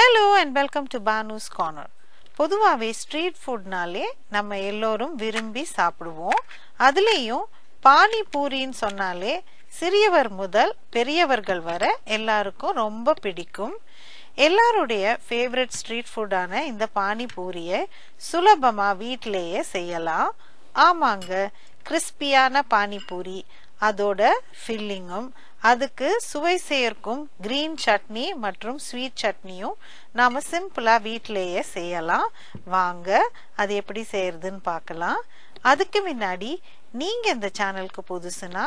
hello and welcome to Banu's corner பொதுவாகவே street ஃபுட்னாலே நம்ம எல்லோரும் விரும்பி சாப்பிடுவோம் அதுலேயும் பானிபூரின்னு சொன்னாலே சிறியவர் முதல் பெரியவர்கள் வர எல்லாருக்கும் ரொம்ப பிடிக்கும் எல்லாருடைய ஃபேவரட் ஸ்ட்ரீட் ஃபுட்டான இந்த பானிபூரியை சுலபமாக வீட்டிலேயே செய்யலாம் ஆமாங்க கிறிஸ்பியான பானிபூரி அதோட ஃபில்லிங்கும் அதுக்கு சுவை சேர்க்கும் கிரீன் சட்னி மற்றும் ஸ்வீட் சட்னியும் நாம சிம்பிளா வீட்டிலேயே செய்யலாம் வாங்க அது எப்படி செய்யறதுன்னு பார்க்கலாம் அதுக்கு முன்னாடி நீங்க இந்த சேனலுக்கு புதுசுனா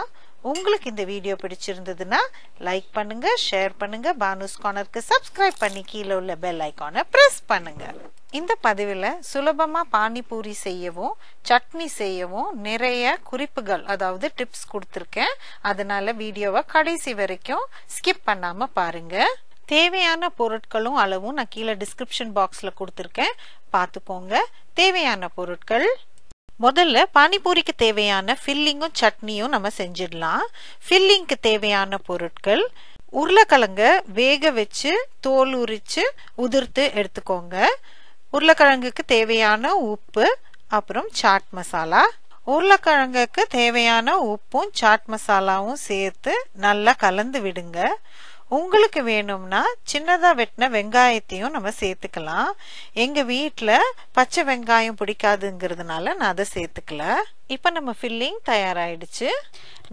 உங்களுக்கு இந்த வீடியோ பிடிச்சிருந்ததுன்னா லைக் பண்ணுங்க ஷேர் பண்ணுங்க பானுஸ் கார்னருக்கு சப்ஸ்கிரைப் பண்ணி கீழே உள்ள பெல் ஐக்கானை ப்ரெஸ் பண்ணுங்க இந்த பதிவில் சுலபமாக பானிபூரி செய்யவும் சட்னி செய்யவும் நிறைய குறிப்புகள் அதாவது டிப்ஸ் கொடுத்துருக்கேன் அதனால வீடியோவை கடைசி வரைக்கும் ஸ்கிப் பண்ணாமல் பாருங்க தேவையான பொருட்களும் அளவும் நான் கீழே டிஸ்கிரிப்ஷன் பாக்ஸில் கொடுத்துருக்கேன் பார்த்துக்கோங்க தேவையான பொருட்கள் முதல்ல பானிபூரிக்கு தேவையான ஃபில்லிங்கும் சட்னியும் நம்ம செஞ்சிடலாம் ஃபில்லிங்க்கு தேவையான பொருட்கள் உருளைக்கிழங்க வேக வச்சு தோல் உரித்து உதிர்த்து எடுத்துக்கோங்க உருளைக்கிழங்குக்கு தேவையான உப்பு அப்புறம் சாட் மசாலா உருளைக்கிழங்குக்கு தேவையான உப்பும் சாட் மசாலாவும் சேர்த்து நல்லா கலந்து விடுங்க உங்களுக்கு வேணும்னா சின்னதாக வெட்டின வெங்காயத்தையும் நம்ம சேர்த்துக்கலாம் எங்கள் வீட்டில் பச்சை வெங்காயம் பிடிக்காதுங்கிறதுனால நான் அதை சேர்த்துக்கல இப்போ நம்ம ஃபில்லிங் தயாராகிடுச்சு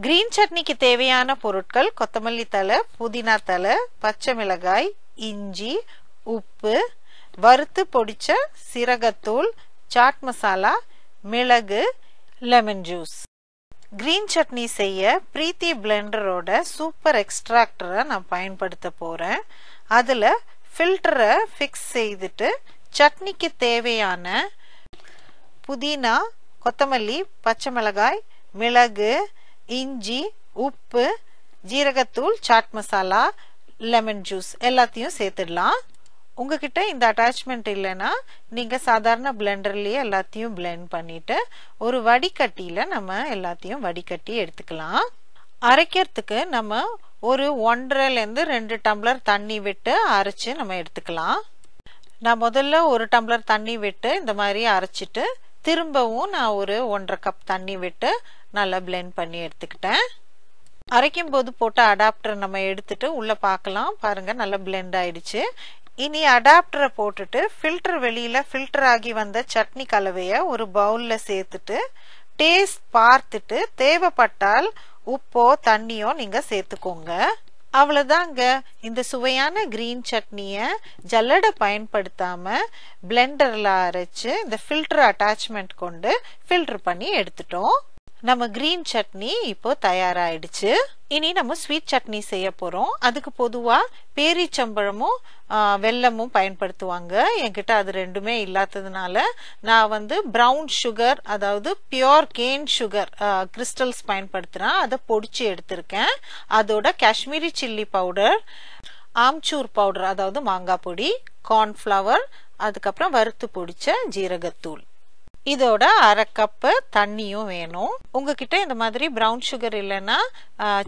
க்ரீன் சட்னிக்கு தேவையான பொருட்கள் கொத்தமல்லி தலை புதினா தலை பச்சை மிளகாய் இஞ்சி உப்பு வறுத்து பொடித்த சீரகத்தூள் சாட் மசாலா மிளகு லெமன் ஜூஸ் க்ரீன் சட்னி செய்ய ப்ரீத்தி பிளெண்டரோட சூப்பர் எக்ஸ்ட்ராக்டரை நான் பயன்படுத்த போகிறேன் அதில் ஃபில்டரை ஃபிக்ஸ் செய்துட்டு சட்னிக்கு தேவையான புதினா கொத்தமல்லி பச்சை மிளகாய் மிளகு இஞ்சி உப்பு ஜீரகத்தூள் சாட் மசாலா லெமன் ஜூஸ் எல்லாத்தையும் சேர்த்துடலாம் உங்ககிட்ட இந்த அட்டாச்மெண்ட் இல்லைன்னா நீங்கள் சாதாரண பிளெண்டர்லேயே எல்லாத்தையும் பிளெண்ட் பண்ணிட்டு ஒரு வடிகட்டியில் நம்ம எல்லாத்தையும் வடிகட்டி எடுத்துக்கலாம் அரைக்கிறதுக்கு நம்ம ஒரு ஒன்றரைலேருந்து ரெண்டு டம்ளர் தண்ணி விட்டு அரைச்சி நம்ம எடுத்துக்கலாம் நான் முதல்ல ஒரு டம்ளர் தண்ணி விட்டு இந்த மாதிரி அரைச்சிட்டு திரும்பவும் நான் ஒரு ஒன்றரை கப் தண்ணி விட்டு நல்லா பிளெண்ட் பண்ணி எடுத்துக்கிட்டேன் அரைக்கும் போது போட்ட அடாப்டர் நம்ம எடுத்துட்டு உள்ளே பார்க்கலாம் பாருங்கள் நல்லா பிளெண்ட் ஆயிடுச்சு இனி அடாப்டரை போட்டுட்டு ஃபில்டர் வெளியில் ஃபில்டர் ஆகி வந்த சட்னி கலவையை ஒரு பவுலில் சேர்த்துட்டு டேஸ்ட் பார்த்துட்டு தேவைப்பட்டால் உப்போ தண்ணியோ நீங்கள் சேர்த்துக்கோங்க அவ்வளோதாங்க இந்த சுவையான கிரீன் சட்னியை ஜல்லடை பயன்படுத்தாமல் பிளெண்டரில் அரைச்சி இந்த ஃபில்டர் அட்டாச்மெண்ட் கொண்டு ஃபில்டர் பண்ணி எடுத்துட்டோம் நம்ம கிரீன் சட்னி இப்போ தயாராகிடுச்சு இனி நம்ம ஸ்வீட் சட்னி செய்ய போகிறோம் அதுக்கு பொதுவாக பேரிச்சம்பழமும் வெல்லமும் பயன்படுத்துவாங்க என்கிட்ட அது ரெண்டுமே இல்லாததுனால நான் வந்து ப்ரௌன் சுகர் அதாவது பியோர் கேன் சுகர் கிறிஸ்டல்ஸ் பயன்படுத்துறேன் அதை பொடிச்சு எடுத்திருக்கேன் அதோட Kashmiri chilli powder amchur powder அதாவது மாங்காய் பொடி கார்ன்ஃப்ளவர் அதுக்கப்புறம் வறுத்து பொடிச்ச ஜீரகத்தூள் இதோட அரை கப்பு தண்ணியும் வேணும் உங்ககிட்ட இந்த மாதிரி ப்ரௌன் சுகர் இல்லைன்னா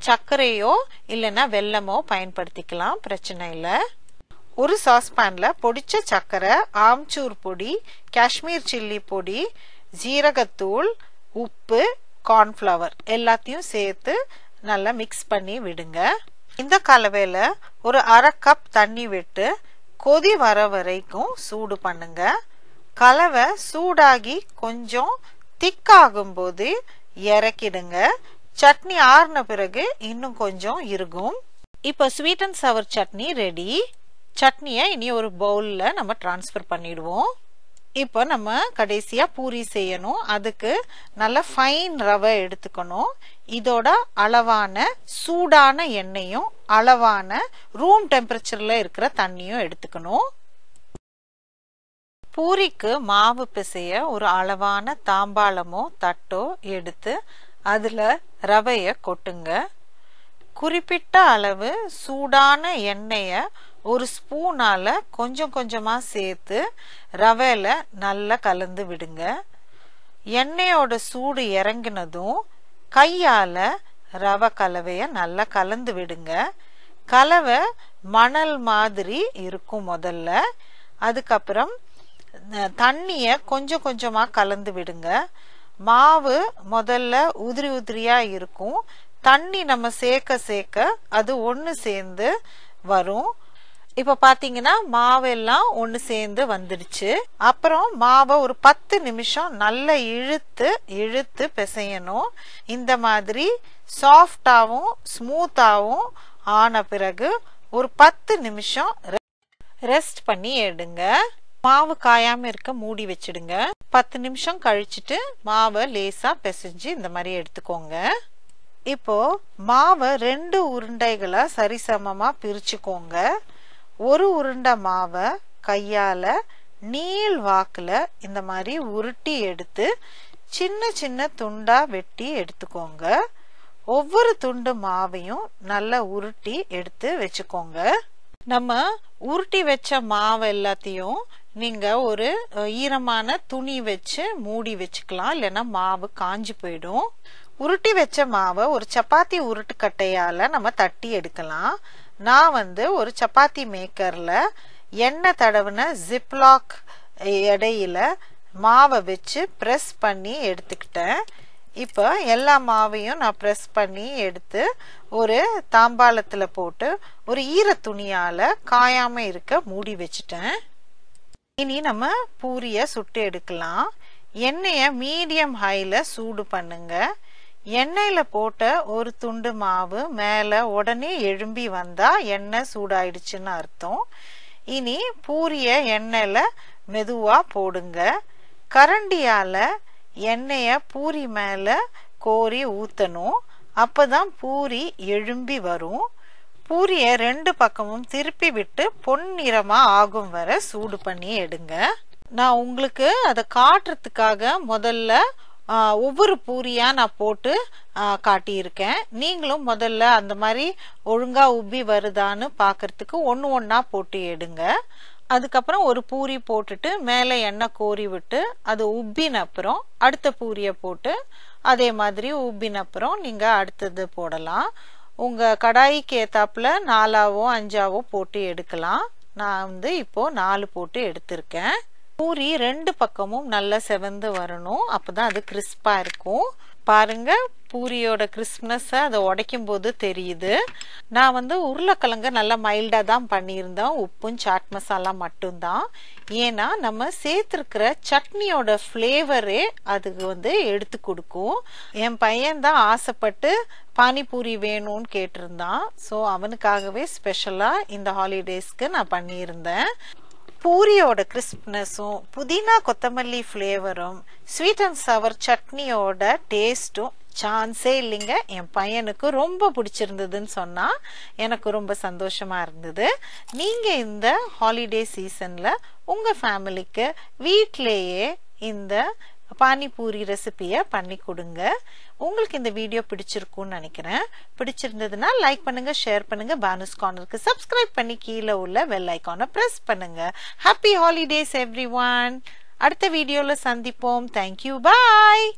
சர்க்கரையோ இல்லைன்னா வெல்லமோ பயன்படுத்திக்கலாம் பிரச்சனை இல்லை ஒரு சாஸ்பேனில் பொடிச்ச சர்க்கரை ஆம்ச்சூர் பொடி காஷ்மீர் சில்லி பொடி ஜீரகத்தூள் உப்பு கார்ன்ஃப்ளவர் எல்லாத்தையும் சேர்த்து நல்லா மிக்ஸ் பண்ணி விடுங்க இந்த கலவையில் ஒரு அரை கப் தண்ணி விட்டு கொதி வர வரைக்கும் சூடு பண்ணுங்கள் கலவை சூடாகி கொஞ்சம் திக்காகும்போது இறக்கிடுங்க சட்னி ஆறின பிறகு இன்னும் கொஞ்சம் இருக்கும் இப்போ ஸ்வீட் அண்ட் சவர் சட்னி ரெடி சட்னியை இனி ஒரு பவுலில் நம்ம டிரான்ஸ்ஃபர் பண்ணிடுவோம் இப்போ நம்ம கடைசியாக பூரி செய்யணும் அதுக்கு நல்ல ஃபைன் ரவை எடுத்துக்கணும் இதோட அளவான சூடான எண்ணெயும் அளவான ரூம் டெம்பரேச்சரில் இருக்கிற தண்ணியும் எடுத்துக்கணும் பூரிக்கு மாவு பிசைய ஒரு அளவான தாம்பாளமோ தட்டோ எடுத்து அதில் ரவையை கொட்டுங்க குறிப்பிட்ட அளவு சூடான எண்ணெயை ஒரு ஸ்பூனால் கொஞ்சம் கொஞ்சமாக சேர்த்து ரவையில் நல்லா கலந்து விடுங்க எண்ணெயோட சூடு இறங்கினதும் கையால் ரவை கலவையை நல்லா கலந்து விடுங்க கலவை மணல் மாதிரி இருக்கும் முதல்ல அதுக்கப்புறம் தண்ணியை கொஞ்சம் கொஞ்சமாக கலந்து விடுங்க மாவு முதல்ல உதிரி உதிரியாக இருக்கும் தண்ணி நம்ம சேர்க்க சேர்க்க அது ஒன்று சேர்ந்து வரும் இப்போ பார்த்தீங்கன்னா மாவெல்லாம் ஒன்று சேர்ந்து வந்துடுச்சு அப்புறம் மாவை ஒரு பத்து நிமிஷம் நல்ல இழுத்து இழுத்து பிசையணும் இந்த மாதிரி சாஃப்டாகவும் ஸ்மூத்தாகவும் ஆன பிறகு ஒரு பத்து நிமிஷம் ரெஸ்ட் பண்ணி எடுங்க மாவு காயாமல் இருக்க மூடி வச்சிடுங்க பத்து நிமிஷம் கழிச்சுட்டு மாவை லேசாக பிசைஞ்சு இந்த மாதிரி எடுத்துக்கோங்க இப்போ மாவை ரெண்டு உருண்டைகளை சரிசமமா பிரிச்சுக்கோங்க ஒரு உருண்டை மாவை கையால் நீள் வாக்கில் இந்த மாதிரி உருட்டி எடுத்து சின்ன சின்ன துண்டாக வெட்டி எடுத்துக்கோங்க ஒவ்வொரு துண்டு மாவையும் நல்லா உருட்டி எடுத்து வச்சுக்கோங்க நம்ம உருட்டி வச்ச மாவு எல்லாத்தையும் நீங்கள் ஒரு ஈரமான துணி வச்சு மூடி வச்சுக்கலாம் இல்லைன்னா மாவு காஞ்சி போயிடும் உருட்டி வச்ச மாவை ஒரு சப்பாத்தி உருட்டு கட்டையால் நம்ம தட்டி எடுக்கலாம் நான் வந்து ஒரு சப்பாத்தி மேக்கரில் எண்ணெய் தடவின ஜிப்லாக் இடையில மாவை வச்சு ப்ரெஸ் பண்ணி எடுத்துக்கிட்டேன் இப்போ எல்லா மாவையும் நான் ப்ரெஸ் பண்ணி எடுத்து ஒரு தாம்பாளத்தில் போட்டு ஒரு ஈர துணியால் காயாமல் இருக்க மூடி வச்சுட்டேன் இனி நம்ம பூரியை சுட்டு எடுக்கலாம் எண்ணெயை மீடியம் ஹையில் சூடு பண்ணுங்க எண்ணெயில் போட்ட ஒரு துண்டு மாவு மேலே உடனே எழும்பி வந்தால் எண்ணெய் சூடாயிடுச்சுன்னு அர்த்தம் இனி பூரியை எண்ணெயில் மெதுவாக போடுங்க கரண்டியால் எண்ணெயை பூரி மேலே கோரி ஊற்றணும் அப்போ தான் பூரி எழும்பி வரும் பூரிய ரெண்டு பக்கமும் திருப்பி விட்டு பொன் ஆகும் வர சூடு பண்ணி எடுங்க நான் உங்களுக்கு அதை காட்டுறதுக்காக முதல்ல ஒவ்வொரு பூரியாக நான் போட்டு காட்டியிருக்கேன் நீங்களும் முதல்ல அந்த மாதிரி ஒழுங்காக உப்பி வருதான்னு பார்க்குறதுக்கு ஒன்று ஒன்றா போட்டு எடுங்க அதுக்கப்புறம் ஒரு பூரி போட்டுட்டு மேலே எண்ணெய் கோரி விட்டு அது உப்பின அப்புறம் அடுத்த பூரியை போட்டு அதே மாதிரி உப்பினப்புறம் அப்புறம் நீங்கள் அடுத்தது போடலாம் உங்கள் கடாய்க்கு ஏற்றாப்பில் நாலாவோ அஞ்சாவோ போட்டு எடுக்கலாம் நான் வந்து இப்போது நாலு போட்டு எடுத்திருக்கேன் பூரி ரெண்டு பக்கமும் நல்லா செவந்து வரணும் அப்போ தான் அது கிறிஸ்பாக இருக்கும் பாருங்க பூரியோட கிறிஸ்மஸை அதை உடைக்கும் போது தெரியுது நான் வந்து உருளைக்கிழங்கு நல்லா மைல்டாக தான் பண்ணியிருந்தேன் உப்பும் சாட் மசாலா மட்டும்தான் ஏன்னா நம்ம சேர்த்துருக்கிற சட்னியோட ஃப்ளேவரே அதுக்கு வந்து எடுத்து கொடுக்கும் என் பையன் தான் ஆசைப்பட்டு பானிபூரி வேணும்னு கேட்டிருந்தான் ஸோ அவனுக்காகவே ஸ்பெஷலாக இந்த ஹாலிடேஸ்க்கு நான் பண்ணியிருந்தேன் பூரியோட கிறிஸ்ப்னஸும் புதினா கொத்தமல்லி ஃப்ளேவரும் ஸ்வீட் அண்ட் சவர் சட்னியோட டேஸ்ட்டும் சான்ஸே இல்லைங்க என் பையனுக்கு ரொம்ப பிடிச்சிருந்ததுன்னு சொன்னால் எனக்கு ரொம்ப சந்தோஷமாக இருந்தது நீங்கள் இந்த ஹாலிடே சீசனில் உங்கள் ஃபேமிலிக்கு வீட்டிலேயே இந்த பானிபூரி ரெசிபியை பண்ணி கொடுங்க உங்களுக்கு இந்த வீடியோ பிடிச்சிருக்கும்னு நினைக்கிறேன் பிடிச்சிருந்ததுன்னா லைக் பண்ணுங்க ஷேர் பண்ணுங்க பானுஸ் கார்னருக்கு சப்ஸ்கிரைப் பண்ணி கீழே உள்ள வெல் ஐக்கானை ப்ரெஸ் பண்ணுங்க ஹாப்பி ஹாலிடேஸ் எவ்ரி ஒன் அடுத்த வீடியோவில் சந்திப்போம் தேங்க்யூ பாய்